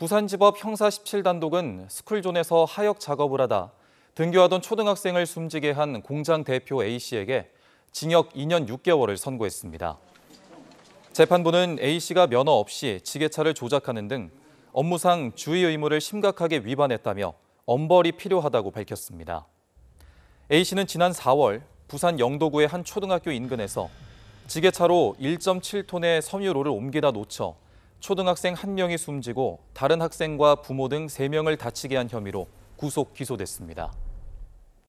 부산지법 형사 17단독은 스쿨존에서 하역 작업을 하다 등교하던 초등학생을 숨지게 한 공장 대표 A씨에게 징역 2년 6개월을 선고했습니다. 재판부는 A씨가 면허 없이 지게차를 조작하는 등 업무상 주의 의무를 심각하게 위반했다며 엄벌이 필요하다고 밝혔습니다. A씨는 지난 4월 부산 영도구의 한 초등학교 인근에서 지게차로 1.7톤의 섬유로를 옮기다 놓쳐 초등학생 1명이 숨지고 다른 학생과 부모 등 3명을 다치게 한 혐의로 구속 기소됐습니다.